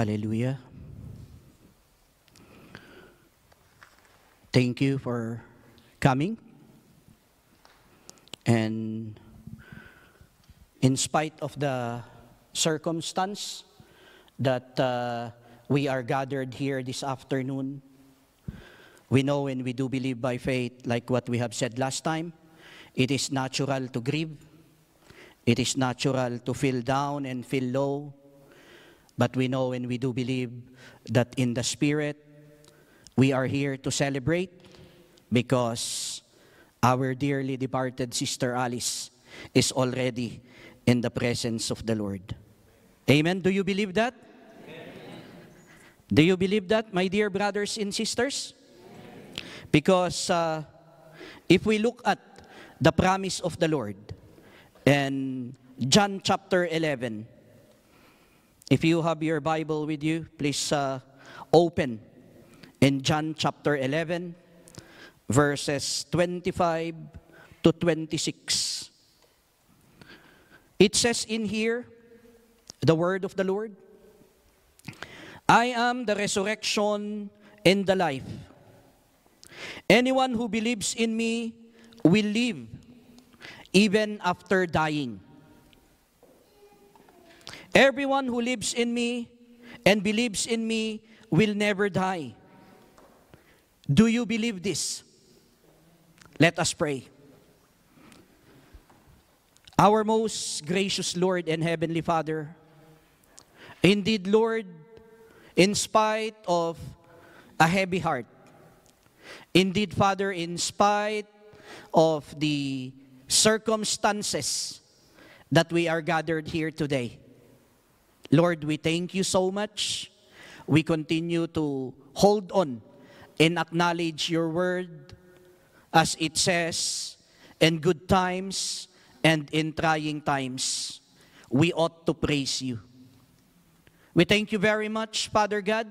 Hallelujah. Thank you for coming. And in spite of the circumstance that uh, we are gathered here this afternoon, we know and we do believe by faith, like what we have said last time, it is natural to grieve. It is natural to feel down and feel low. But we know and we do believe that in the Spirit, we are here to celebrate because our dearly departed sister Alice is already in the presence of the Lord. Amen. Do you believe that? Amen. Do you believe that, my dear brothers and sisters? Because uh, if we look at the promise of the Lord and John chapter 11, If you have your Bible with you, please uh, open in John chapter 11, verses 25 to 26. It says in here, the word of the Lord, I am the resurrection and the life. Anyone who believes in me will live even after dying. Everyone who lives in me and believes in me will never die. Do you believe this? Let us pray. Our most gracious Lord and Heavenly Father, indeed, Lord, in spite of a heavy heart, indeed, Father, in spite of the circumstances that we are gathered here today, Lord, we thank you so much. We continue to hold on and acknowledge your word as it says, in good times and in trying times, we ought to praise you. We thank you very much, Father God,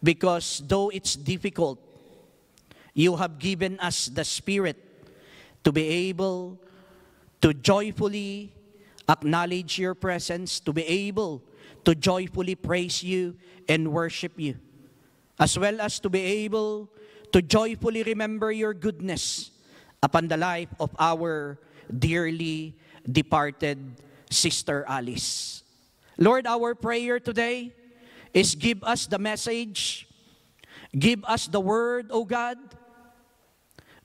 because though it's difficult, you have given us the Spirit to be able to joyfully acknowledge your presence, to be able to joyfully praise you and worship you, as well as to be able to joyfully remember your goodness upon the life of our dearly departed Sister Alice. Lord, our prayer today is give us the message, give us the word, O God,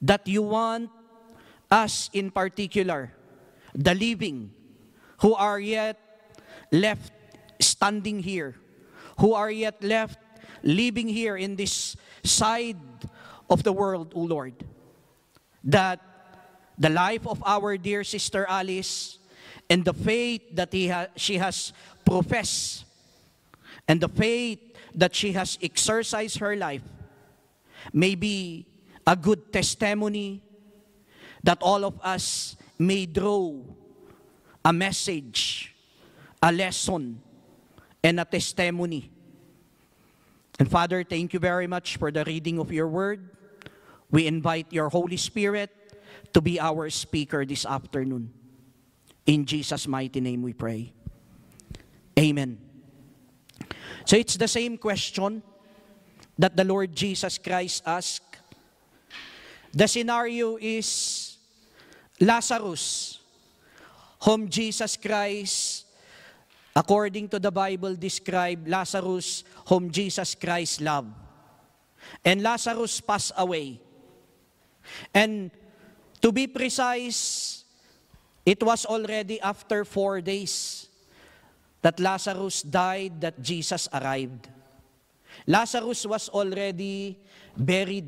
that you want us in particular, the living, who are yet left standing here, who are yet left living here in this side of the world, O Lord, that the life of our dear sister Alice and the faith that he ha she has professed and the faith that she has exercised her life may be a good testimony that all of us may draw a message, a lesson and a testimony. And Father, thank you very much for the reading of your word. We invite your Holy Spirit to be our speaker this afternoon. In Jesus' mighty name we pray. Amen. So it's the same question that the Lord Jesus Christ asked. The scenario is Lazarus, whom Jesus Christ according to the Bible, described Lazarus whom Jesus Christ loved. And Lazarus passed away. And to be precise, it was already after four days that Lazarus died that Jesus arrived. Lazarus was already buried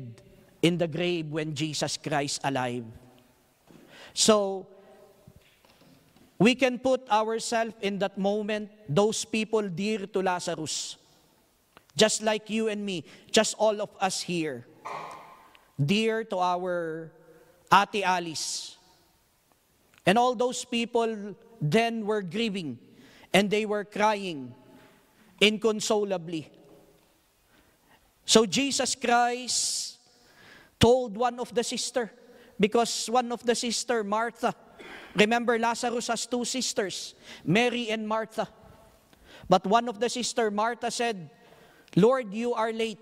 in the grave when Jesus Christ alive. So, We can put ourselves in that moment, those people dear to Lazarus, just like you and me, just all of us here, dear to our atialis, Alice. And all those people then were grieving and they were crying inconsolably. So Jesus Christ told one of the sister, because one of the sister, Martha, Remember Lazarus has two sisters, Mary and Martha. But one of the sister, Martha, said, Lord, you are late.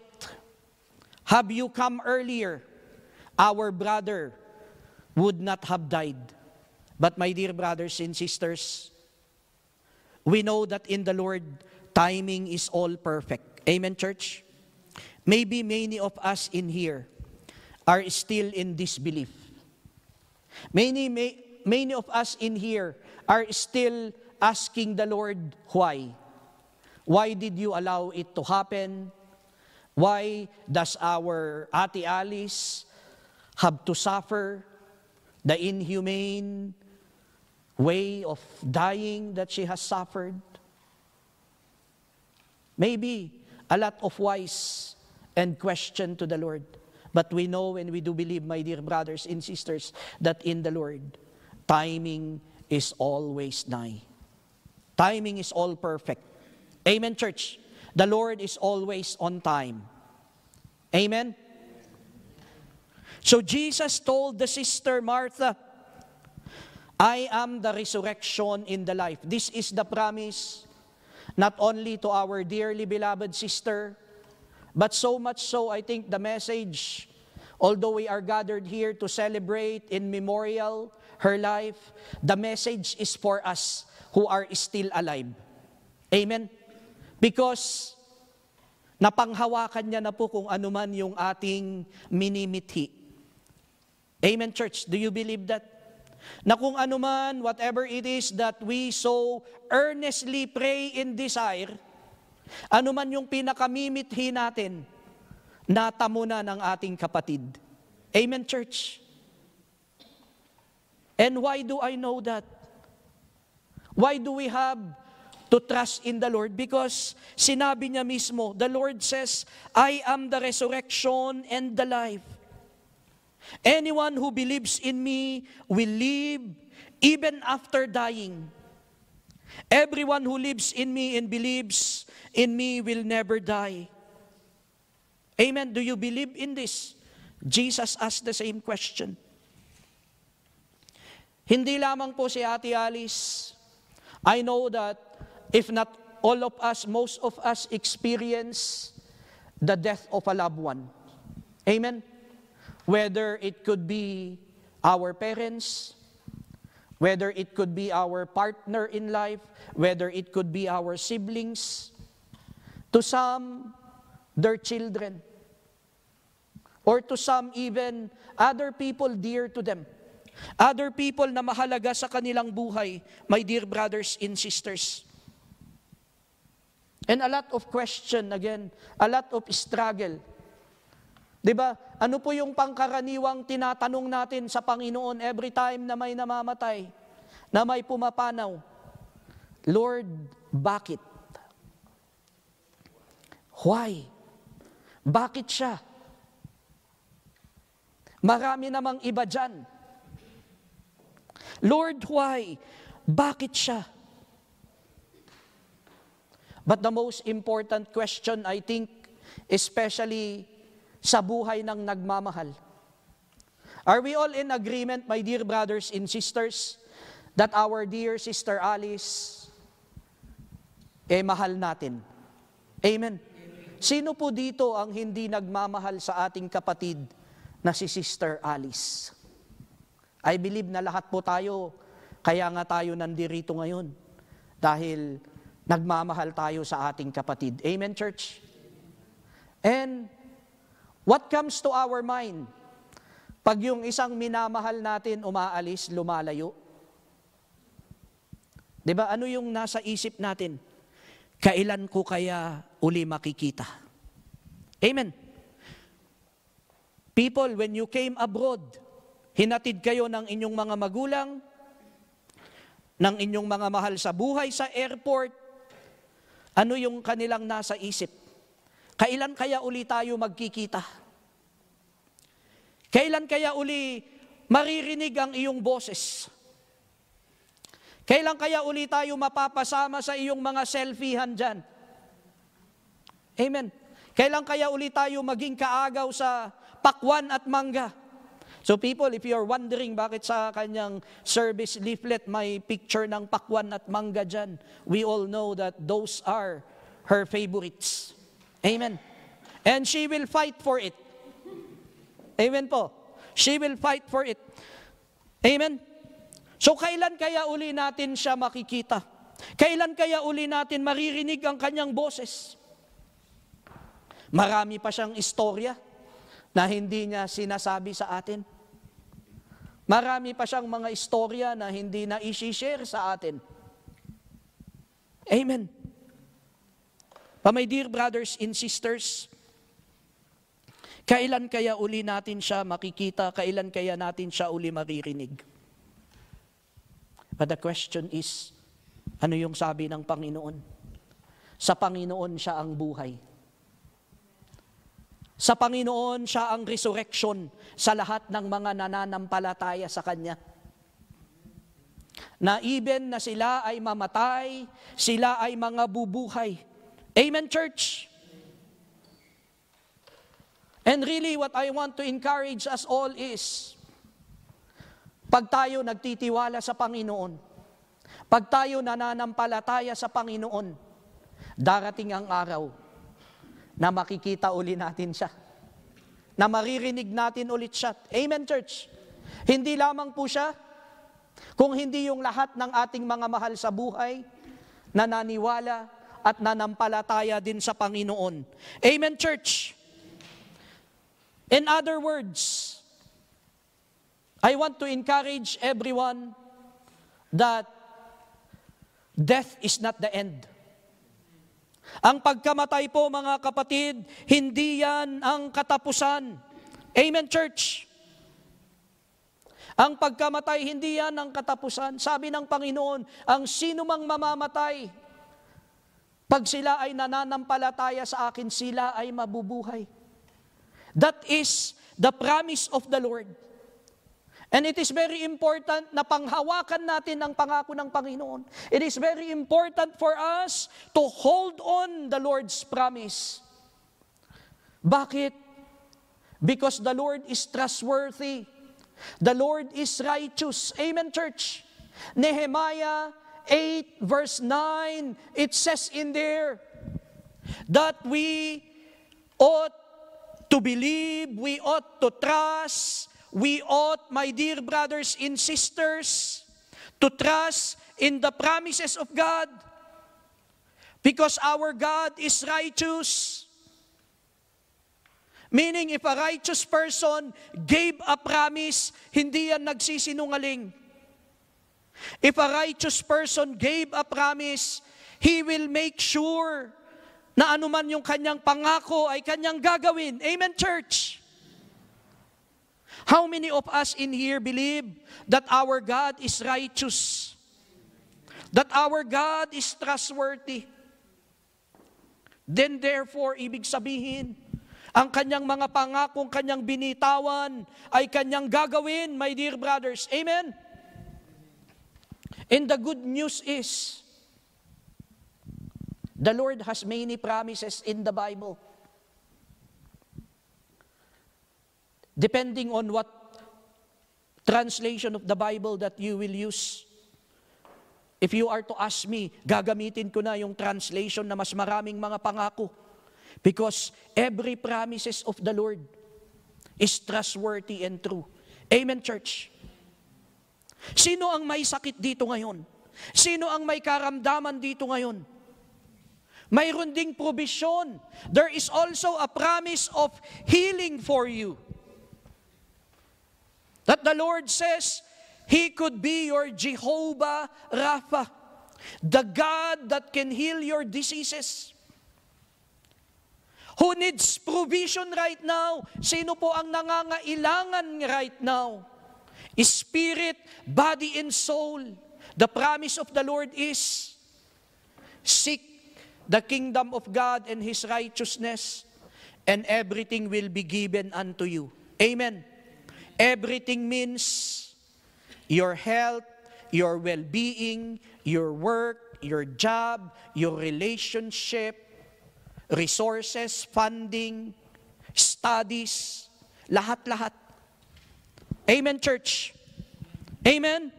Have you come earlier, our brother would not have died. But my dear brothers and sisters, we know that in the Lord, timing is all perfect. Amen, church? Maybe many of us in here are still in disbelief. Many, may, many of us in here are still asking the Lord, why? Why did you allow it to happen? Why does our Ate Alice have to suffer the inhumane way of dying that she has suffered? Maybe a lot of wise and question to the Lord. But we know and we do believe, my dear brothers and sisters, that in the Lord, Timing is always nigh. Timing is all perfect. Amen, church. The Lord is always on time. Amen. So Jesus told the sister Martha, I am the resurrection in the life. This is the promise not only to our dearly beloved sister, but so much so, I think the message, although we are gathered here to celebrate in memorial her life. The message is for us who are still alive. Amen? Because napanghawakan niya na po kung ano man yung ating minimithi. Amen, church? Do you believe that? Na kung ano man, whatever it is that we so earnestly pray and desire, ano man yung pinakamimithi natin, natamo na ng ating kapatid. Amen, church? And why do I know that? Why do we have to trust in the Lord? Because sinabi niya mismo, the Lord says, I am the resurrection and the life. Anyone who believes in me will live even after dying. Everyone who lives in me and believes in me will never die. Amen. Do you believe in this? Jesus asked the same question. Hindi lamang po si Ate Alice. I know that if not all of us, most of us experience the death of a loved one. Amen? Whether it could be our parents, whether it could be our partner in life, whether it could be our siblings, to some, their children, or to some, even other people dear to them. Other people na mahalaga sa kanilang buhay, my dear brothers and sisters. And a lot of question again, a lot of struggle. Diba, Ano po yung pangkaraniwang tinatanong natin sa Panginoon every time na may namamatay, na may pumapanaw? Lord, bakit? Why? Bakit siya? Marami namang iba dyan. Lord, why? Bakit siya? But the most important question, I think, especially sa buhay ng nagmamahal. Are we all in agreement, my dear brothers and sisters, that our dear sister Alice, eh mahal natin? Amen. Sino po dito ang hindi nagmamahal sa ating kapatid na si Sister Alice? I believe na lahat po tayo, kaya nga tayo nandirito ngayon. Dahil nagmamahal tayo sa ating kapatid. Amen, church? And what comes to our mind? Pag yung isang minamahal natin umaalis, lumalayo. ba diba, ano yung nasa isip natin? Kailan ko kaya uli makikita? Amen. People, when you came abroad, Hinatid kayo ng inyong mga magulang, ng inyong mga mahal sa buhay sa airport. Ano yung kanilang nasa isip? Kailan kaya uli tayo magkikita? Kailan kaya uli maririnig ang iyong boses? Kailan kaya uli tayo mapapasama sa iyong mga selfiehan dyan? Amen. Kailan kaya uli tayo maging kaagaw sa pakwan at mangga? So people, if you are wondering bakit sa kanyang service leaflet may picture ng pakwan at mangga dyan, we all know that those are her favorites. Amen. And she will fight for it. Amen po. She will fight for it. Amen. So kailan kaya uli natin siya makikita? Kailan kaya uli natin maririnig ang kanyang boses? Marami pa siyang istorya na hindi niya sinasabi sa atin. Marami pa siyang mga istorya na hindi na i-share sa atin. Amen. But my dear brothers and sisters, kailan kaya uli natin siya makikita? Kailan kaya natin siya uli maririnig? But the question is, ano yung sabi ng Panginoon? Sa Panginoon siya ang buhay. Sa Panginoon, siya ang resurrection sa lahat ng mga nananampalataya sa Kanya. Na even na sila ay mamatay, sila ay mga bubuhay. Amen, church? And really, what I want to encourage us all is, pag tayo nagtitiwala sa Panginoon, pag tayo nananampalataya sa Panginoon, darating ang araw na makikita uli natin siya. Na maririnig natin ulit siya. Amen, church? Hindi lamang po siya, kung hindi yung lahat ng ating mga mahal sa buhay, nananiwala at nanampalataya din sa Panginoon. Amen, church? In other words, I want to encourage everyone that death is not the end. Ang pagkamatay po mga kapatid, hindi yan ang katapusan. Amen church. Ang pagkamatay, hindi yan ang katapusan. Sabi ng Panginoon, ang sino mang mamamatay, pag sila ay nananampalataya sa akin, sila ay mabubuhay. That is the promise of the Lord. And it is very important na panghawakan natin ang pangako ng Panginoon. It is very important for us to hold on the Lord's promise. Bakit? Because the Lord is trustworthy. The Lord is righteous. Amen, church. Nehemiah 8 verse 9, it says in there that we ought to believe, we ought to trust, we ought, my dear brothers and sisters, to trust in the promises of God because our God is righteous. Meaning, if a righteous person gave a promise, hindi yan nagsisinungaling. If a righteous person gave a promise, he will make sure na anuman yung kanyang pangako ay kanyang gagawin. Amen, church? How many of us in here believe that our God is righteous? That our God is trustworthy? Then therefore, ibig sabihin, ang kanyang mga pangakong kanyang binitawan ay kanyang gagawin, my dear brothers. Amen? And the good news is, the Lord has many promises in the Bible. depending on what translation of the Bible that you will use. If you are to ask me, gagamitin ko na yung translation na mas maraming mga pangako. Because every promises of the Lord is trustworthy and true. Amen, church? Sino ang may sakit dito ngayon? Sino ang may karamdaman dito ngayon? Mayroon ding provision. There is also a promise of healing for you. But the Lord says, He could be your Jehovah Rapha, the God that can heal your diseases. Who needs provision right now? Sino po ang nangangailangan right now? Spirit, body, and soul. The promise of the Lord is, seek the kingdom of God and His righteousness, and everything will be given unto you. Amen. Everything means your health, your well-being, your work, your job, your relationship, resources, funding, studies, lahat-lahat. Amen, church? Amen?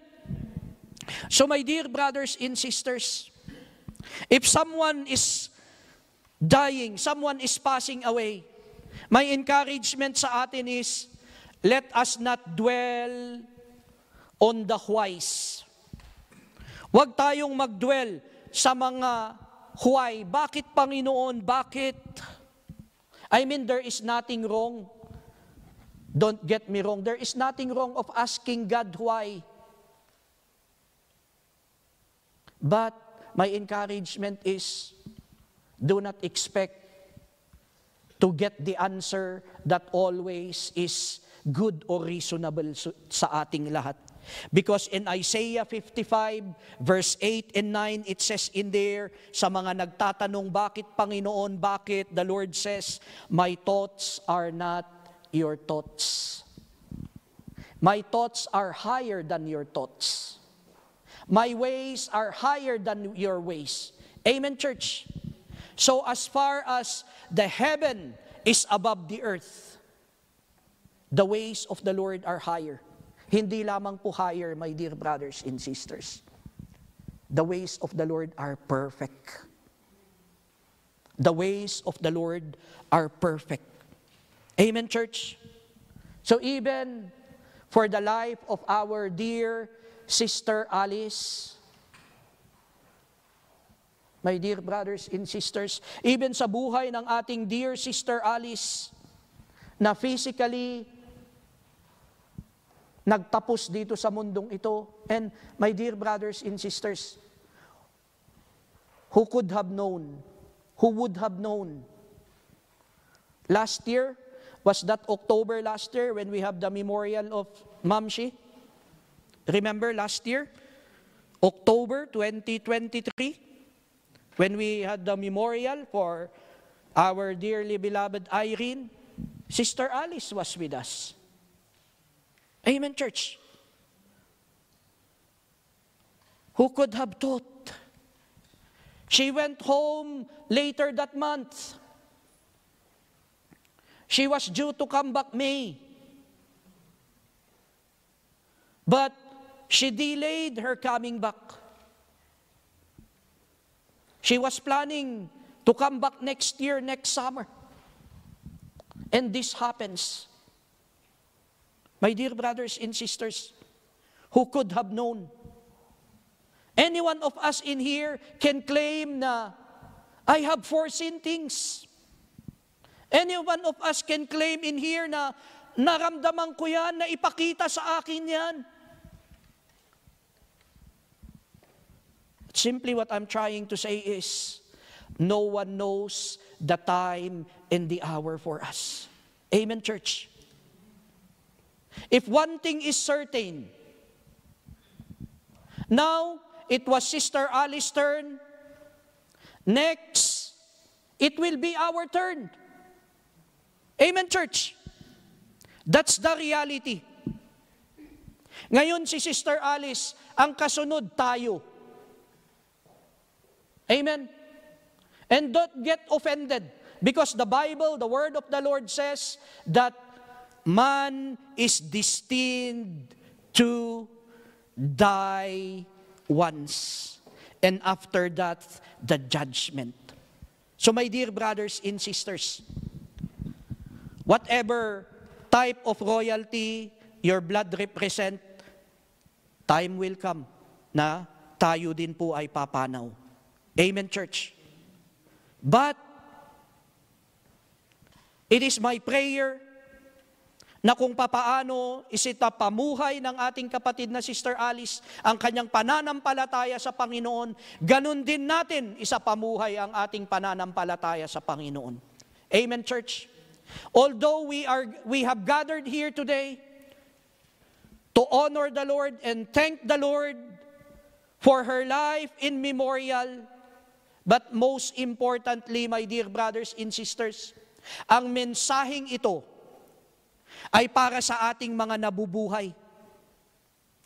So my dear brothers and sisters, if someone is dying, someone is passing away, my encouragement sa atin is, Let us not dwell on the whys. Huwag tayong magdwell sa mga why. Bakit, Panginoon? Bakit? I mean, there is nothing wrong. Don't get me wrong. There is nothing wrong of asking God why. But my encouragement is do not expect to get the answer that always is good or reasonable sa ating lahat. Because in Isaiah 55, verse 8 and 9, it says in there, sa mga nagtatanong, bakit Panginoon, bakit? The Lord says, My thoughts are not your thoughts. My thoughts are higher than your thoughts. My ways are higher than your ways. Amen, church? So as far as the heaven is above the earth, The ways of the Lord are higher. Hindi lamang po higher, my dear brothers and sisters. The ways of the Lord are perfect. The ways of the Lord are perfect. Amen, church? So even for the life of our dear sister Alice, my dear brothers and sisters, even sa buhay ng ating dear sister Alice, na physically nagtapos dito sa mundong ito. And my dear brothers and sisters, who could have known, who would have known, last year, was that October last year when we have the memorial of Mamshi? Remember last year? October 2023, when we had the memorial for our dearly beloved Irene, Sister Alice was with us. Amen, church. Who could have taught? She went home later that month. She was due to come back May. But she delayed her coming back. She was planning to come back next year, next summer. And this happens. My dear brothers and sisters, who could have known? Any one of us in here can claim na I have foreseen things. Any one of us can claim in here na naramdaman ko yan, na ipakita sa akin yan. Simply what I'm trying to say is, no one knows the time and the hour for us. Amen, church. If one thing is certain, now it was Sister Alice turn. Next, it will be our turn. Amen, church. That's the reality. Ngayon si Sister Alice, ang kasunod tayo. Amen. And don't get offended because the Bible, the word of the Lord says that man is destined to die once. And after that, the judgment. So my dear brothers and sisters, whatever type of royalty your blood represent, time will come na tayo din po ay papanaw. Amen, church. But, it is my prayer na kung papaano isitapamuhay ng ating kapatid na Sister Alice ang kanyang pananampalataya sa Panginoon, ganun din natin isapamuhay ang ating pananampalataya sa Panginoon. Amen, church? Although we, are, we have gathered here today to honor the Lord and thank the Lord for her life in memorial, but most importantly, my dear brothers and sisters, ang mensaheng ito ay para sa ating mga nabubuhay.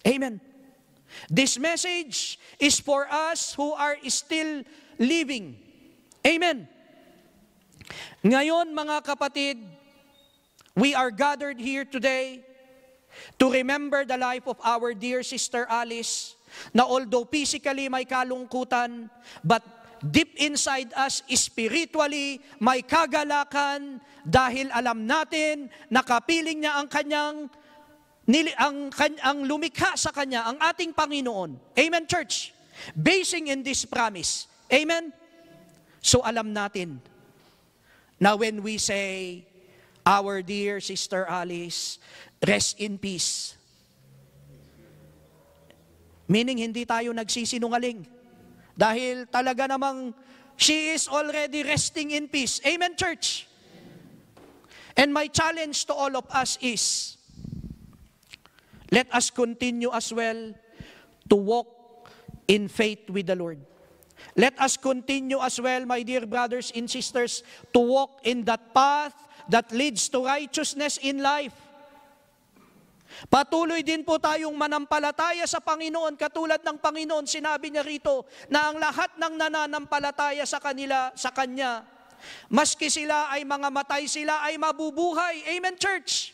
Amen. This message is for us who are still living. Amen. Ngayon mga kapatid, we are gathered here today to remember the life of our dear sister Alice na although physically may kalungkutan, but deep inside us spiritually may kagalakan dahil alam natin nakapiling niya ang kanyang ang, ang lumikha sa kanya, ang ating Panginoon. Amen, church? Basing in this promise. Amen? So alam natin na when we say, Our dear Sister Alice, rest in peace. Meaning, hindi tayo nagsisinungaling. Dahil talaga namang she is already resting in peace. Amen, church? And my challenge to all of us is, let us continue as well to walk in faith with the Lord. Let us continue as well, my dear brothers and sisters, to walk in that path that leads to righteousness in life. Patuloy din po tayong manampalataya sa Panginoon katulad ng Panginoon sinabi niya rito na ang lahat ng nananampalataya sa kanila sa kanya maski sila ay mga matay sila ay mabubuhay. Amen church.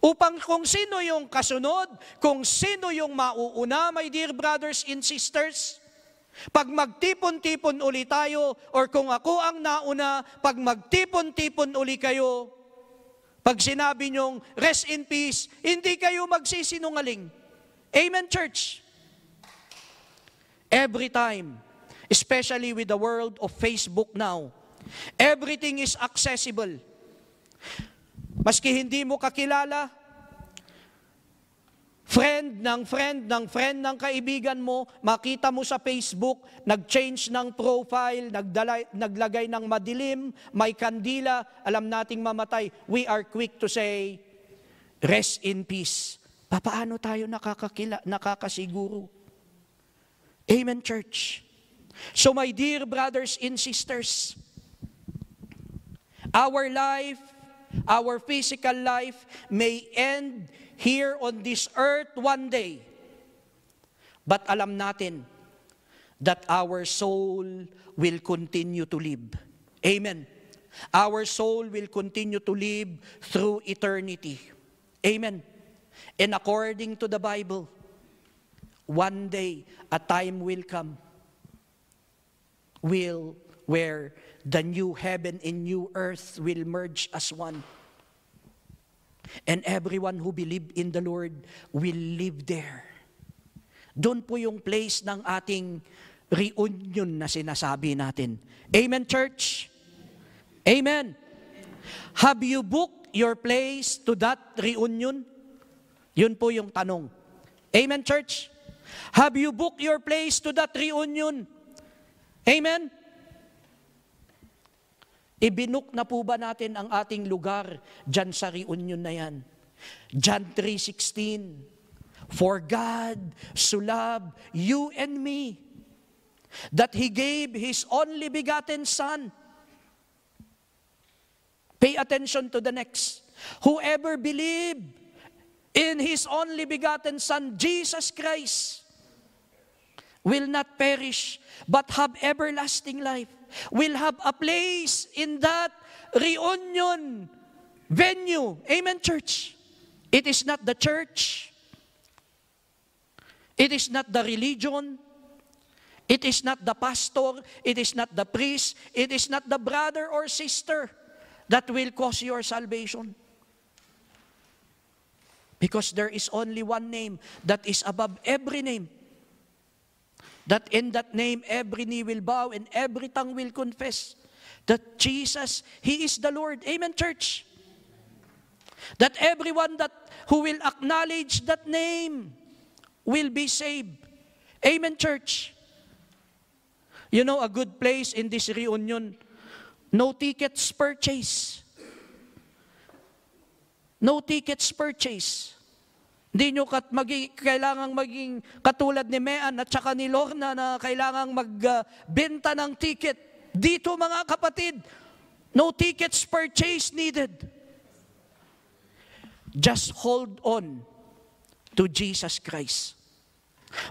Upang kung sino yung kasunod, kung sino yung mauuna, my dear brothers and sisters, pag magtipon-tipon uli tayo, or kung ako ang nauna, pag magtipon-tipon uli kayo, pag sinabi niyong, rest in peace, hindi kayo magsisinungaling. Amen, church? Every time, especially with the world of Facebook now, everything is accessible. Maski hindi mo kakilala, friend ng friend ng friend ng kaibigan mo, makita mo sa Facebook, nag-change ng profile, nagdala, naglagay ng madilim, may kandila, alam nating mamatay. We are quick to say, rest in peace. Papaano tayo nakakakila, nakakasiguro? Amen, church. So my dear brothers and sisters, our life, our physical life may end here on this earth one day. But alam natin that our soul will continue to live. Amen. Our soul will continue to live through eternity. Amen. And according to the Bible, one day a time will come will where the new heaven and new earth will merge as one. And everyone who believe in the Lord will live there. Doon po yung place ng ating reunion na sinasabi natin. Amen, church? Amen. Have you booked your place to that reunion? Yun po yung tanong. Amen, church? Have you booked your place to that reunion? Amen? Ibinuk na po ba natin ang ating lugar dyan sa reunion na yan? John 3.16 For God so loved you and me that He gave His only begotten Son. Pay attention to the next. Whoever believe in His only begotten Son, Jesus Christ, will not perish, but have everlasting life. Will have a place in that reunion venue. Amen, church. It is not the church. It is not the religion. It is not the pastor. It is not the priest. It is not the brother or sister that will cause your salvation. Because there is only one name that is above every name that in that name every knee will bow and every tongue will confess that Jesus, He is the Lord. Amen, church. That everyone that who will acknowledge that name will be saved. Amen, church. You know, a good place in this reunion, no tickets purchase. No tickets purchase. Hindi nyo kat magi, kailangang maging katulad ni Mean at saka ni Lorna na kailangang magbenta ng ticket. Dito mga kapatid, no tickets purchase needed. Just hold on to Jesus Christ.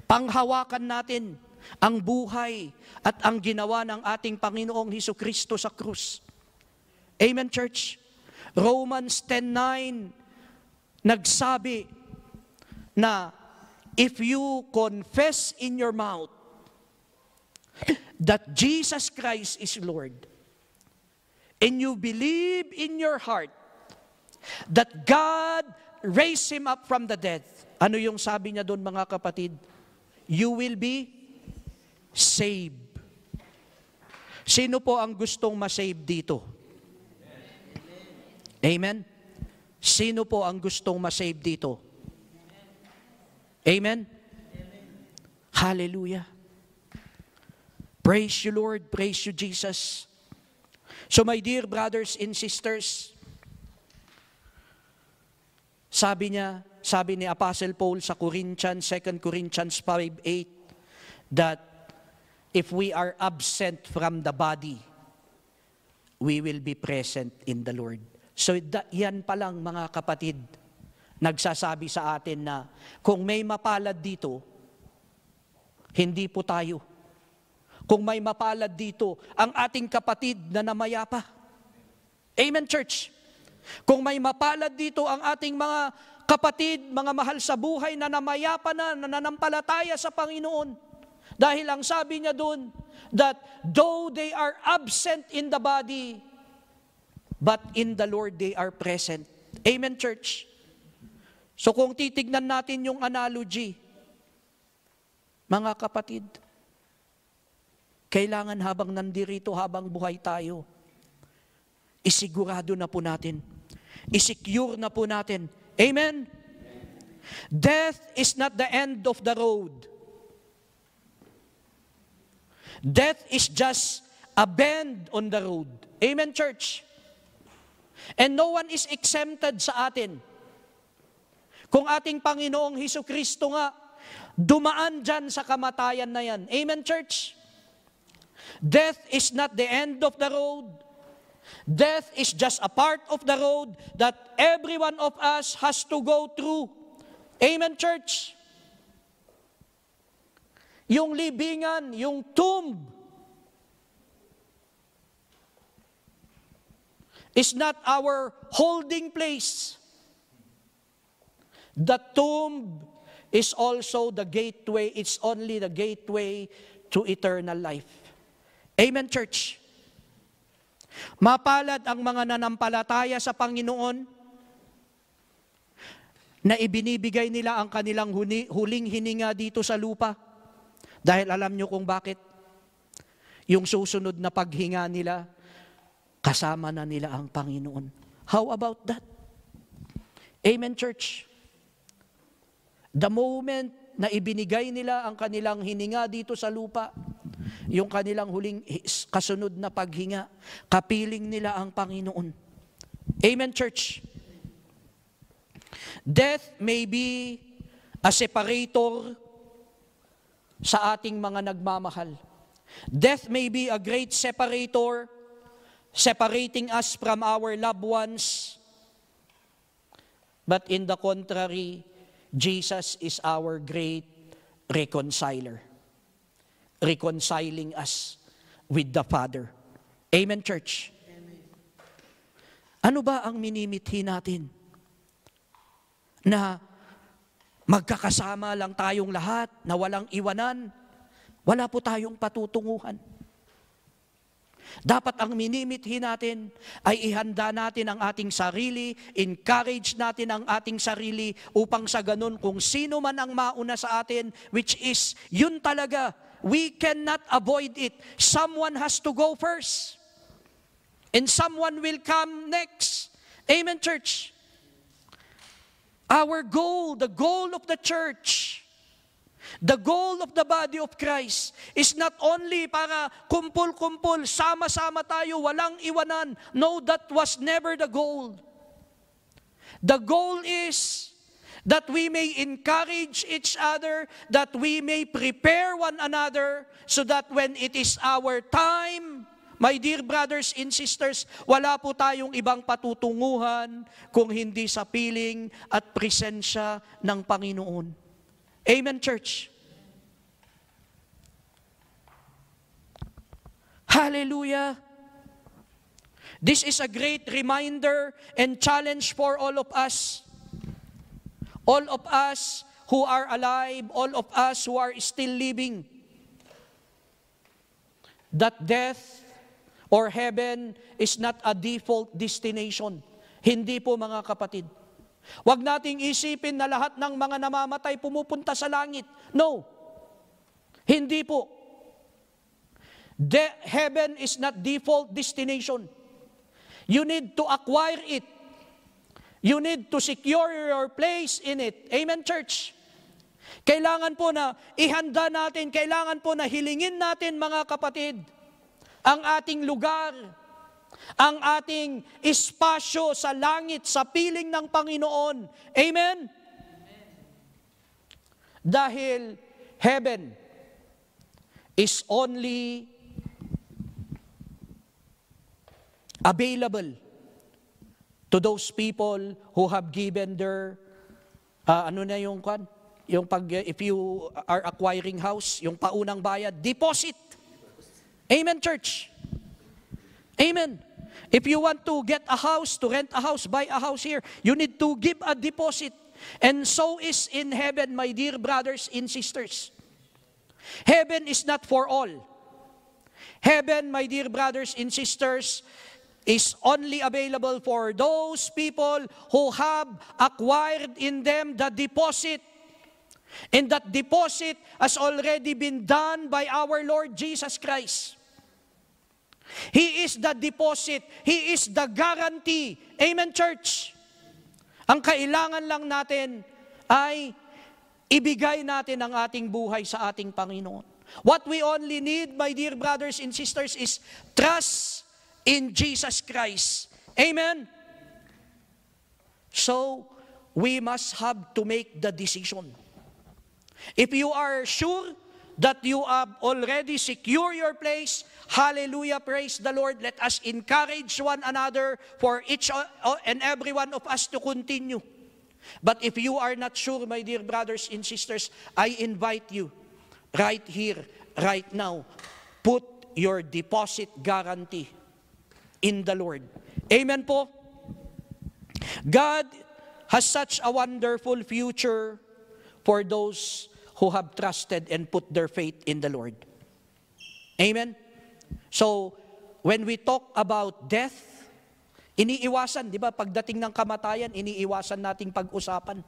Panghawakan natin ang buhay at ang ginawa ng ating Panginoong Hesus Kristo sa krus. Amen, church? Romans 10.9 nagsabi, na if you confess in your mouth that Jesus Christ is Lord, and you believe in your heart that God raised Him up from the dead, ano yung sabi niya doon mga kapatid? You will be saved. Sino po ang gustong masave dito? Amen? Sino po ang gustong masave dito? Amen? Amen? Hallelujah. Praise you, Lord. Praise you, Jesus. So my dear brothers and sisters, sabi niya, sabi ni Apostle Paul sa Corinthians, 2 Corinthians 5.8, that if we are absent from the body, we will be present in the Lord. So yan pa lang mga kapatid, nagsasabi sa atin na kung may mapalad dito, hindi po tayo. Kung may mapalad dito, ang ating kapatid na namayapa. Amen, church. Kung may mapalad dito ang ating mga kapatid, mga mahal sa buhay na namayapa na, na nanampalataya sa Panginoon. Dahil ang sabi niya doon, that though they are absent in the body, but in the Lord they are present. Amen, church. So kung titignan natin yung analogy, mga kapatid, kailangan habang nandirito, habang buhay tayo, isigurado na po natin, isecure na po natin. Amen? Death is not the end of the road. Death is just a bend on the road. Amen, church? And no one is exempted sa atin. Kung ating Panginoong Heso Kristo nga, dumaan dyan sa kamatayan na yan. Amen, church? Death is not the end of the road. Death is just a part of the road that every one of us has to go through. Amen, church? Yung libingan, yung tomb, is not our holding place. The tomb is also the gateway, it's only the gateway to eternal life. Amen, church. Mapalad ang mga nanampalataya sa Panginoon na ibinibigay nila ang kanilang huni, huling hininga dito sa lupa. Dahil alam nyo kung bakit. Yung susunod na paghinga nila, kasama na nila ang Panginoon. How about that? Amen, church. The moment na ibinigay nila ang kanilang hininga dito sa lupa, yung kanilang huling kasunod na paghinga, kapiling nila ang Panginoon. Amen, church? Death may be a separator sa ating mga nagmamahal. Death may be a great separator, separating us from our loved ones. But in the contrary, Jesus is our great reconciler, reconciling us with the Father. Amen, church? Ano ba ang minimithi natin? Na magkakasama lang tayong lahat, na walang iwanan, wala po tayong patutunguhan. Dapat ang minimithi natin ay ihanda natin ang ating sarili, encourage natin ang ating sarili upang sa ganun kung sino man ang mauna sa atin, which is yun talaga, we cannot avoid it. Someone has to go first. And someone will come next. Amen, church. Our goal, the goal of the church, The goal of the body of Christ is not only para kumpul-kumpul, sama-sama tayo, walang iwanan. No, that was never the goal. The goal is that we may encourage each other, that we may prepare one another, so that when it is our time, my dear brothers and sisters, wala po tayong ibang patutunguhan kung hindi sa piling at presensya ng Panginoon. Amen, church. Hallelujah. This is a great reminder and challenge for all of us. All of us who are alive, all of us who are still living. That death or heaven is not a default destination. Hindi po mga kapatid. Huwag nating isipin na lahat ng mga namamatay pumupunta sa langit. No. Hindi po. De- heaven is not default destination. You need to acquire it. You need to secure your place in it. Amen, church? Kailangan po na ihanda natin, kailangan po na hilingin natin, mga kapatid, ang ating lugar ang ating espasyo sa langit, sa piling ng Panginoon. Amen? Amen. Dahil heaven is only available to those people who have given their, uh, ano na yung kwan? Yung pag, if you are acquiring house, yung paunang bayad, deposit. Amen, church? Amen. If you want to get a house, to rent a house, buy a house here, you need to give a deposit. And so is in heaven, my dear brothers and sisters. Heaven is not for all. Heaven, my dear brothers and sisters, is only available for those people who have acquired in them the deposit. And that deposit has already been done by our Lord Jesus Christ. He is the deposit. He is the guarantee. Amen, church? Ang kailangan lang natin ay ibigay natin ang ating buhay sa ating Panginoon. What we only need, my dear brothers and sisters, is trust in Jesus Christ. Amen? So, we must have to make the decision. If you are sure that you have already secure your place. Hallelujah, praise the Lord. Let us encourage one another for each uh, uh, and every one of us to continue. But if you are not sure, my dear brothers and sisters, I invite you right here, right now, put your deposit guarantee in the Lord. Amen po? God has such a wonderful future for those who have trusted and put their faith in the Lord. Amen? So, when we talk about death, iniiwasan, di ba? Pagdating ng kamatayan, iniiwasan nating pag-usapan.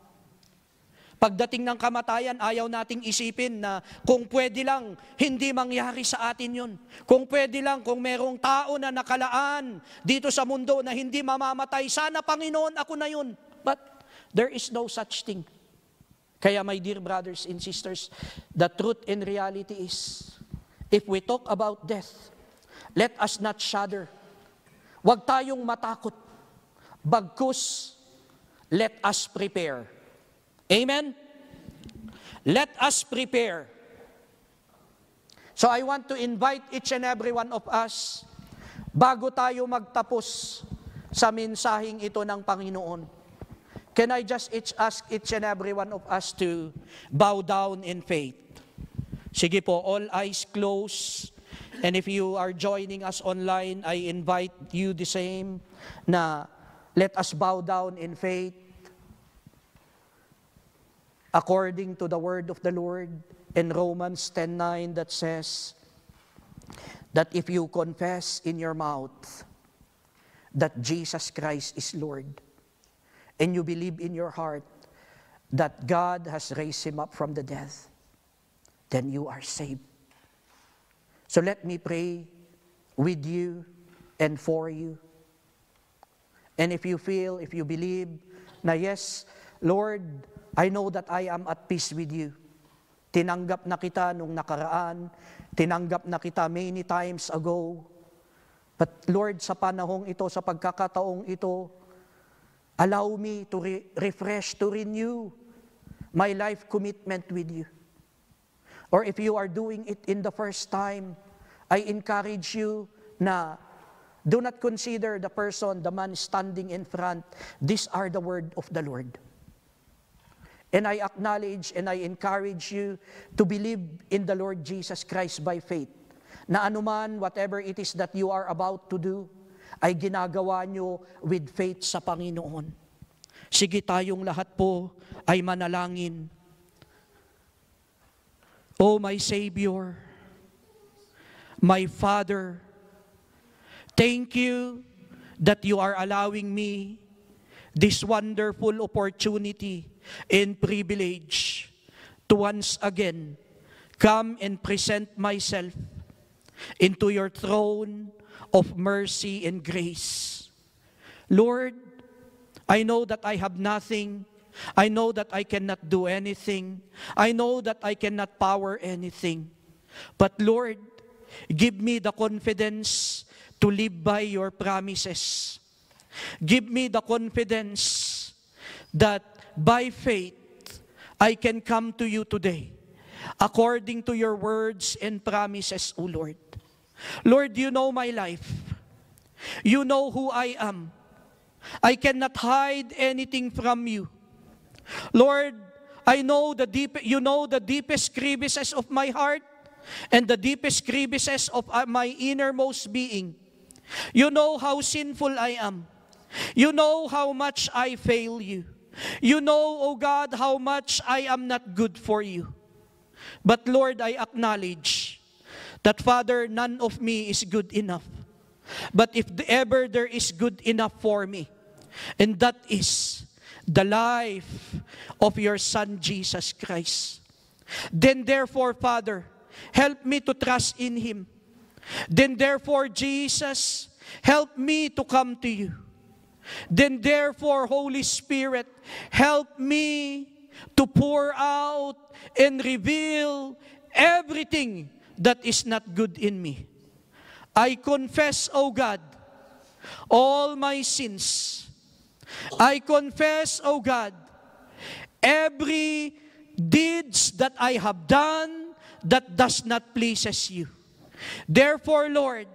Pagdating ng kamatayan, ayaw nating isipin na kung pwede lang, hindi mangyari sa atin yun. Kung pwede lang, kung merong tao na nakalaan dito sa mundo na hindi mamamatay, sana Panginoon ako na yun. But there is no such thing. Kaya my dear brothers and sisters, the truth and reality is, if we talk about death, let us not shudder. Huwag tayong matakot. Bagkus, let us prepare. Amen? Let us prepare. So I want to invite each and every one of us, bago tayo magtapos sa mensaheng ito ng Panginoon, Can I just each ask each and every one of us to bow down in faith? Sige po, all eyes closed. And if you are joining us online, I invite you the same na let us bow down in faith according to the word of the Lord in Romans 10:9 that says that if you confess in your mouth that Jesus Christ is Lord, and you believe in your heart that God has raised him up from the death, then you are saved. So let me pray with you and for you. And if you feel, if you believe, na yes, Lord, I know that I am at peace with you. Tinanggap na kita nung nakaraan, tinanggap na kita many times ago. But Lord, sa panahong ito, sa pagkakataong ito, Allow me to re refresh, to renew my life commitment with you. Or if you are doing it in the first time, I encourage you na do not consider the person, the man standing in front. These are the word of the Lord. And I acknowledge and I encourage you to believe in the Lord Jesus Christ by faith. Na anuman, whatever it is that you are about to do, ay ginagawa nyo with faith sa Panginoon. Sige tayong lahat po ay manalangin. oh, my Savior, my Father, thank you that you are allowing me this wonderful opportunity and privilege to once again come and present myself into your throne of mercy and grace. Lord, I know that I have nothing. I know that I cannot do anything. I know that I cannot power anything. But Lord, give me the confidence to live by your promises. Give me the confidence that by faith, I can come to you today according to your words and promises, O Lord. Lord, you know my life. You know who I am. I cannot hide anything from you. Lord, I know the deep, you know the deepest crevices of my heart and the deepest crevices of uh, my innermost being. You know how sinful I am. You know how much I fail you. You know, O oh God, how much I am not good for you. But Lord, I acknowledge that, Father, none of me is good enough. But if ever there is good enough for me, and that is the life of your Son, Jesus Christ. Then therefore, Father, help me to trust in Him. Then therefore, Jesus, help me to come to you. Then therefore, Holy Spirit, help me to pour out and reveal everything that is not good in me. I confess, O God, all my sins. I confess, O God, every deeds that I have done that does not pleases you. Therefore, Lord,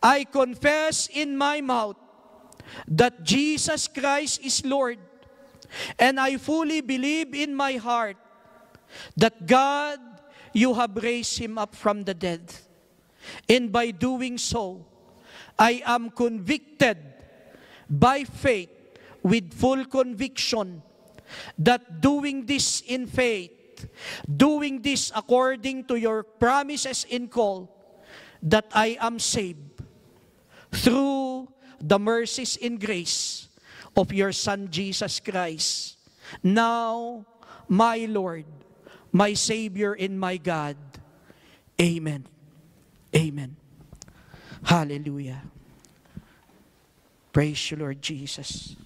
I confess in my mouth that Jesus Christ is Lord, and I fully believe in my heart that God you have raised him up from the dead. And by doing so, I am convicted by faith with full conviction that doing this in faith, doing this according to your promises in call, that I am saved through the mercies and grace of your Son Jesus Christ. Now, my Lord, my Savior and my God. Amen. Amen. Hallelujah. Praise you, Lord Jesus.